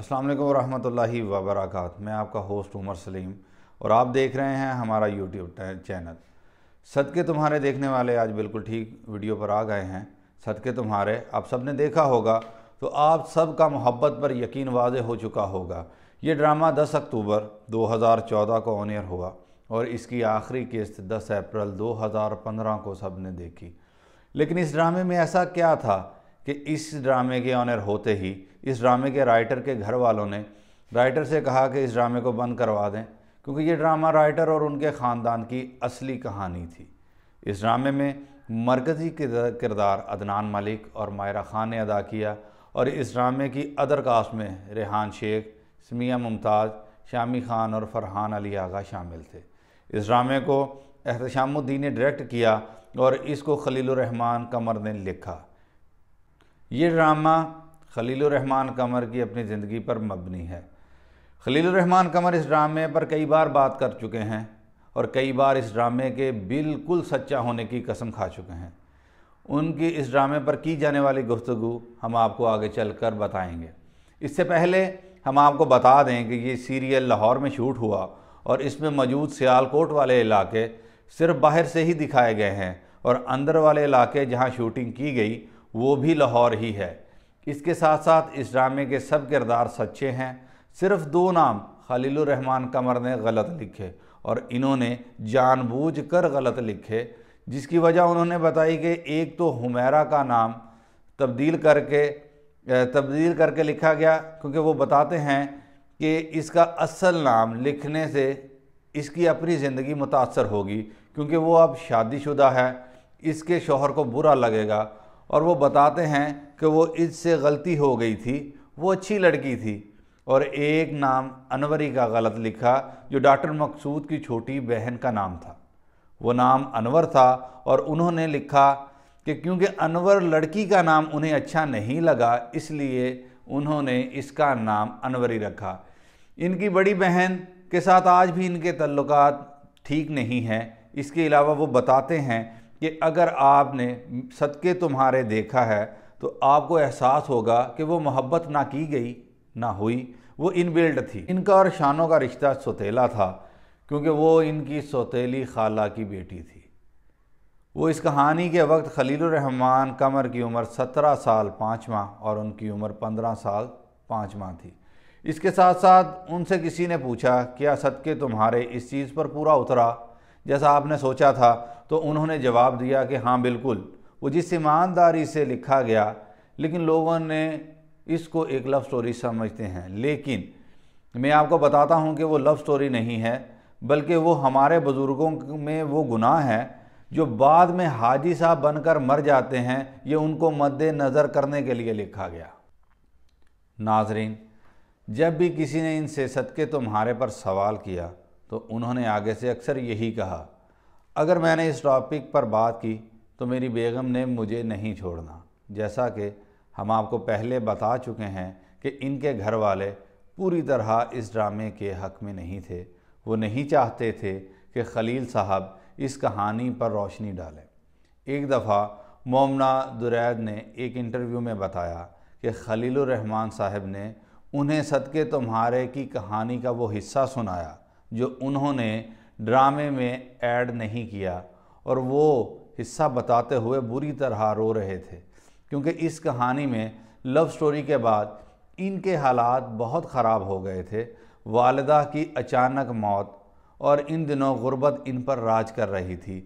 अस्सलाम वालेकुम रहमतुल्लाहि व बरकात मैं आपका होस्ट उमर सलीम और आप देख रहे हैं हमारा यूट्यूब चैनल सदके तुम्हारे देखने वाले आज बिल्कुल ठीक वीडियो पर आ गए हैं सदके तुम्हारे आप सब ने देखा होगा तो आप सब का मोहब्बत पर यकीन वाज हो चुका होगा ये ड्रामा 10 अक्टूबर 2014 को ऑनियर हुआ और इसकी आखिरी किस्त 10 अप्रैल 2015 को सब ने देखी लेकिन इस ड्रामे में ऐसा क्या था कि इस ड्रामे के ऑनर होते ही इस ड्रामे के राइटर के घर वालों ने राइटर से कहा कि इस ड्रामे को बंद करवा दें क्योंकि ये ड्रामा राइटर और उनके ख़ानदान की असली कहानी थी इस ड्रामे में मरकज़ी किरदार अदनान मलिक और मायरा ख़ान ने अदा किया और इस ड्रामे की अदर कास्ट में रेहान शेख समिया मुमताज़ शामी ख़ान और फरहान अली आगा शामिल थे इस ड्रामे को एहतशामुद्दीन ने डायरेक्ट किया और इसको खलील रहमान कमर ने लिखा ये ड्रामा खलील रहमान कमर की अपनी ज़िंदगी पर मबनी है खलील रहमान कमर इस ड्रामे पर कई बार बात कर चुके हैं और कई बार इस ड्रामे के बिल्कुल सच्चा होने की कसम खा चुके हैं उनकी इस ड्रामे पर की जाने वाली गुफ्तु हम आपको आगे चल कर बताएँगे इससे पहले हम आपको बता दें कि ये सीरियल लाहौर में शूट हुआ और इसमें मौजूद सियालकोट वाले इलाके सिर्फ बाहर से ही दिखाए गए हैं और अंदर वाले इलाके जहां शूटिंग की गई वो भी लाहौर ही है इसके साथ साथ इस ड्रामे के सब किरदार सच्चे हैं सिर्फ दो नाम खलील रहमान कमर ने गलत लिखे और इन्होंने जानबूझकर गलत लिखे जिसकी वजह उन्होंने बताई कि एक तो हुमैरा का नाम तब्दील करके तब्दील करके लिखा गया क्योंकि वो बताते हैं कि इसका असल नाम लिखने से इसकी अपनी ज़िंदगी मुतासर होगी क्योंकि वो अब शादीशुदा है इसके शोहर को बुरा लगेगा और वो बताते हैं कि वो इससे गलती हो गई थी वो अच्छी लड़की थी और एक नाम अनवरी का गलत लिखा जो डॉक्टर मकसूद की छोटी बहन का नाम था वो नाम अनवर था और उन्होंने लिखा कि क्योंकि अनवर लड़की का नाम उन्हें अच्छा नहीं लगा इसलिए उन्होंने इसका नाम अनवरी रखा इनकी बड़ी बहन के साथ आज भी इनके तल्लुकात ठीक नहीं हैं इसके अलावा वो बताते हैं कि अगर आपने सदक़े तुम्हारे देखा है तो आपको एहसास होगा कि वो मोहब्बत ना की गई ना हुई वो इनबिल्ड थी इनका और शानों का रिश्ता सौतीला था क्योंकि वो इनकी सौतीली खाला की बेटी थी वो इस कहानी के वक्त रहमान कमर की उम्र सत्रह साल पाँच माह और उनकी उम्र पंद्रह साल पाँच माह थी इसके साथ साथ उनसे किसी ने पूछा क्या सदके तुम्हारे इस चीज़ पर पूरा उतरा जैसा आपने सोचा था तो उन्होंने जवाब दिया कि हाँ बिल्कुल वो जिस ईमानदारी से लिखा गया लेकिन लोगों ने इसको एक लव स्टोरी समझते हैं लेकिन मैं आपको बताता हूँ कि वो लव स्टोरी नहीं है बल्कि वो हमारे बुज़ुर्गों में वो गुनाह है जो बाद में हाजी साहब बनकर मर जाते हैं ये उनको मद्देनज़र करने के लिए लिखा गया नाजरीन जब भी किसी ने इन सदके के तुम्हारे पर सवाल किया तो उन्होंने आगे से अक्सर यही कहा अगर मैंने इस टॉपिक पर बात की तो मेरी बेगम ने मुझे नहीं छोड़ना जैसा कि हम आपको पहले बता चुके हैं कि इनके घर वाले पूरी तरह इस ड्रामे के हक में नहीं थे वो नहीं चाहते थे कि खलील साहब इस कहानी पर रोशनी डालें एक दफ़ा मोमना दुरैद ने एक इंटरव्यू में बताया कि खलील रहमान साहब ने उन्हें सदके तुम्हारे की कहानी का वो हिस्सा सुनाया जो उन्होंने ड्रामे में ऐड नहीं किया और वो हिस्सा बताते हुए बुरी तरह रो रहे थे क्योंकि इस कहानी में लव स्टोरी के बाद इनके हालात बहुत ख़राब हो गए थे वालदा की अचानक मौत और इन दिनों गुर्बत इन पर राज कर रही थी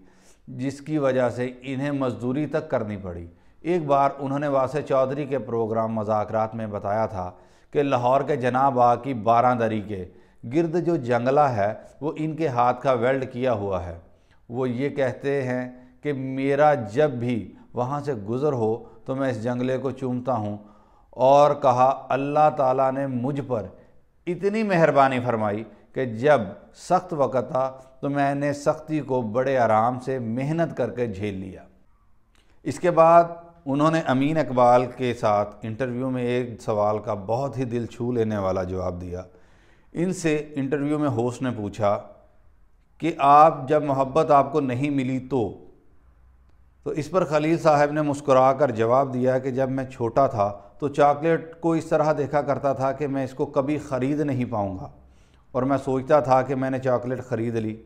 जिसकी वजह से इन्हें मजदूरी तक करनी पड़ी एक बार उन्होंने वासे चौधरी के प्रोग्राम मजाकरात में बताया था कि लाहौर के जनाब आ की बारह दरी के गिर्द जो जंगला है वो इनके हाथ का वेल्ड किया हुआ है वो ये कहते हैं कि मेरा जब भी वहाँ से गुज़र हो तो मैं इस जंगले को चूमता हूँ और कहा अल्लाह ताला ने मुझ पर इतनी मेहरबानी फरमाई कि जब सख्त वक़्त था तो मैंने सख्ती को बड़े आराम से मेहनत करके झेल लिया इसके बाद उन्होंने अमीन इकबाल के साथ इंटरव्यू में एक सवाल का बहुत ही दिल छू लेने वाला जवाब दिया इनसे इंटरव्यू में होस्ट ने पूछा कि आप जब मोहब्बत आपको नहीं मिली तो तो इस पर खलील साहब ने मुस्कुरा कर जवाब दिया कि जब मैं छोटा था तो चॉकलेट को इस तरह देखा करता था कि मैं इसको कभी ख़रीद नहीं पाऊँगा और मैं सोचता था कि मैंने चॉकलेट ख़रीद ली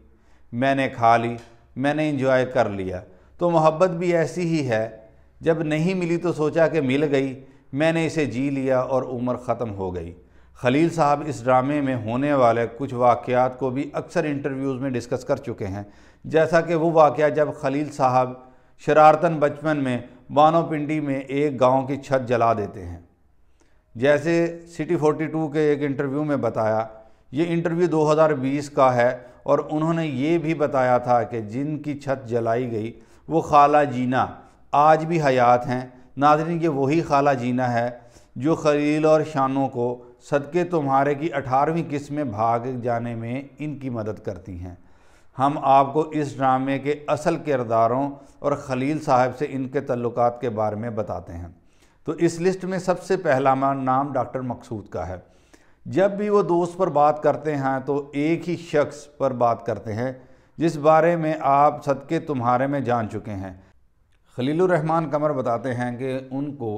मैंने खा ली मैंने इंजॉय कर लिया तो मोहब्बत भी ऐसी ही है जब नहीं मिली तो सोचा कि मिल गई मैंने इसे जी लिया और उम्र ख़त्म हो गई खलील साहब इस ड्रामे में होने वाले कुछ वाक़ात को भी अक्सर इंटरव्यूज़ में डिस्कस कर चुके हैं जैसा कि वो वाक़ जब खलील साहब शरारतन बचपन में बानोपिंडी में एक गांव की छत जला देते हैं जैसे सिटी 42 के एक इंटरव्यू में बताया ये इंटरव्यू 2020 का है और उन्होंने ये भी बताया था कि जिनकी छत जलाई गई वो खाला जीना आज भी हयात हैं नाजरीन ये वही खाला जीना है जो खलील और शानों को सदक़े तुम्हारे की अठारहवीं किस्म में भाग जाने में इनकी मदद करती हैं हम आपको इस ड्रामे के असल किरदारों और खलील साहब से इनके तल्लुकात के बारे में बताते हैं तो इस लिस्ट में सबसे पहला नाम डॉक्टर मकसूद का है जब भी वो दोस्त पर बात करते हैं तो एक ही शख्स पर बात करते हैं जिस बारे में आप सदके तुम्हारे में जान चुके हैं खलील रहमान कमर बताते हैं कि उनको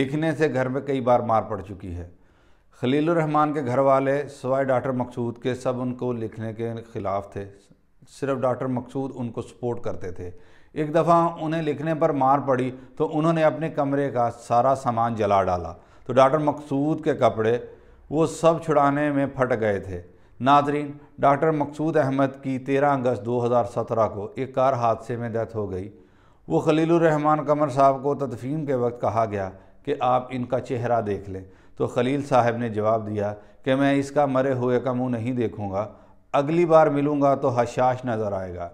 लिखने से घर में कई बार मार पड़ चुकी है खलीलरहमान के घर वाले सवाए डॉक्टर मकसूद के सब उनको लिखने के ख़िलाफ़ थे सिर्फ डॉक्टर मकसूद उनको सपोर्ट करते थे एक दफ़ा उन्हें लिखने पर मार पड़ी तो उन्होंने अपने कमरे का सारा सामान जला डाला तो डॉक्टर मकसूद के कपड़े वो सब छुड़ाने में फट गए थे नाजरीन डॉक्टर मकसूद अहमद की 13 अगस्त 2017 को एक कार हादसे में डेथ हो गई वो खलीलरहमान कमर साहब को तदफीन के वक्त कहा गया कि आप इनका चेहरा देख लें तो खलील साहब ने जवाब दिया कि मैं इसका मरे हुए का मुंह नहीं देखूंगा अगली बार मिलूंगा तो हशाश नज़र आएगा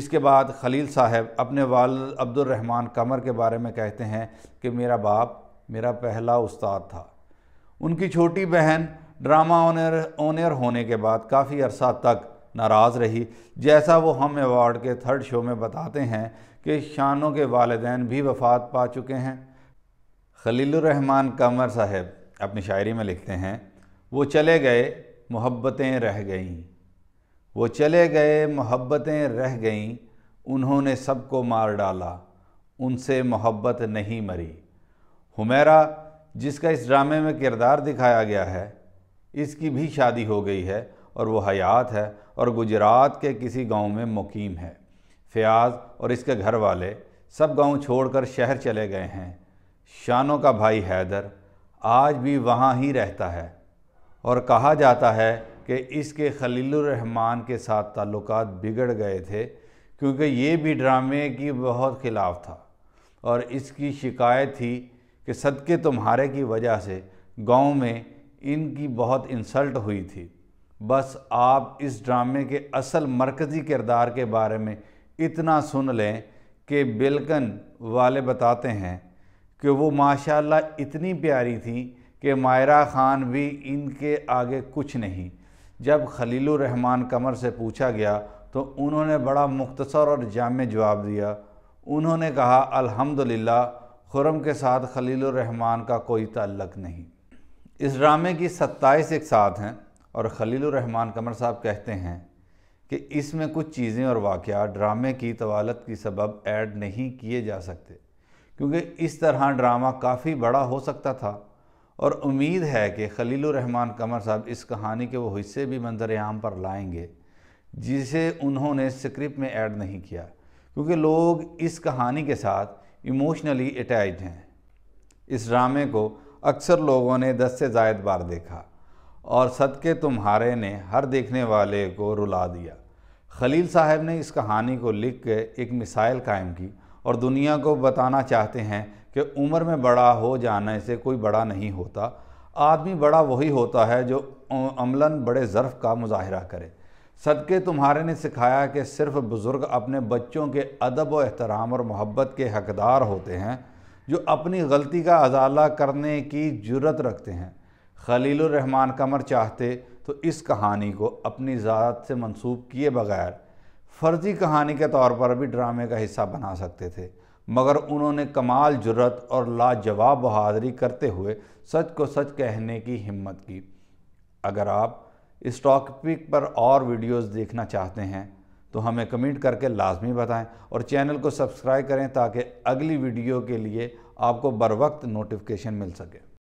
इसके बाद खलील साहब अपने वाल अब्दुलरहमान कमर के बारे में कहते हैं कि मेरा बाप मेरा पहला उस्ताद था उनकी छोटी बहन ड्रामा ऑनर ऑनर होने के बाद काफ़ी अरसा तक नाराज़ रही जैसा वो हम अवार्ड के थर्ड शो में बताते हैं कि शानों के वालदेन भी वफात पा चुके हैं खलील रहमान कमर साहब अपनी शायरी में लिखते हैं वो चले गए मोहब्बतें रह गईं वो चले गए मोहब्बतें रह गईं उन्होंने सबको मार डाला उनसे मोहब्बत नहीं मरी हुमेरा जिसका इस ड्रामे में किरदार दिखाया गया है इसकी भी शादी हो गई है और वो हयात है और गुजरात के किसी गांव में मुकीम है फयाज और इसके घर वाले सब गांव छोड़कर शहर चले गए हैं शानों का भाई हैदर आज भी वहाँ ही रहता है और कहा जाता है कि इसके रहमान के साथ ताल्लुक बिगड़ गए थे क्योंकि ये भी ड्रामे की बहुत खिलाफ था और इसकी शिकायत थी कि सदके तुम्हारे की वजह से गांव में इनकी बहुत इंसल्ट हुई थी बस आप इस ड्रामे के असल मरकज़ी किरदार के बारे में इतना सुन लें कि बिल्कन वाले बताते हैं कि वो माशाल्लाह इतनी प्यारी थी कि मायरा ख़ान भी इनके आगे कुछ नहीं जब रहमान कमर से पूछा गया तो उन्होंने बड़ा मुख्तसर और जाम जवाब दिया उन्होंने कहा अल्हम्दुलिल्लाह खुरम के साथ रहमान का कोई ताल्लक नहीं इस ड्रामे की सत्ताईस एक साथ हैं और रहमान कमर साहब कहते हैं कि इसमें कुछ चीज़ें और वाक़ ड्रामे की तवालत की सबब ऐड नहीं किए जा सकते क्योंकि इस तरह ड्रामा काफ़ी बड़ा हो सकता था और उम्मीद है कि खलील रहमान कमर साहब इस कहानी के वो हिस्से भी मंजर आम पर लाएंगे जिसे उन्होंने स्क्रिप्ट में ऐड नहीं किया क्योंकि लोग इस कहानी के साथ इमोशनली अटैच हैं इस ड्रामे को अक्सर लोगों ने दस से जायद बार देखा और सदके तुम्हारे ने हर देखने वाले को रुला दिया खलील साहब ने इस कहानी को लिख के एक मिसाइल कायम की और दुनिया को बताना चाहते हैं कि उम्र में बड़ा हो जाने से कोई बड़ा नहीं होता आदमी बड़ा वही होता है जो अमलन बड़े ज़र्फ़ का मुजाहरा करे सदक़े तुम्हारे ने सिखाया कि सिर्फ़ बुज़ुर्ग अपने बच्चों के अदब व एहतराम और मोहब्बत के हकदार होते हैं जो अपनी गलती का अजाला करने की जरूरत रखते हैं खलील रहमान कमर चाहते तो इस कहानी को अपनी ज़ात से मंसूब किए बगैर फर्जी कहानी के तौर पर भी ड्रामे का हिस्सा बना सकते थे मगर उन्होंने कमाल जुरत और लाजवाब बहादरी करते हुए सच को सच कहने की हिम्मत की अगर आप इस टॉपिक पर और वीडियोस देखना चाहते हैं तो हमें कमेंट करके लाजमी बताएं और चैनल को सब्सक्राइब करें ताकि अगली वीडियो के लिए आपको बर वक्त नोटिफिकेशन मिल सके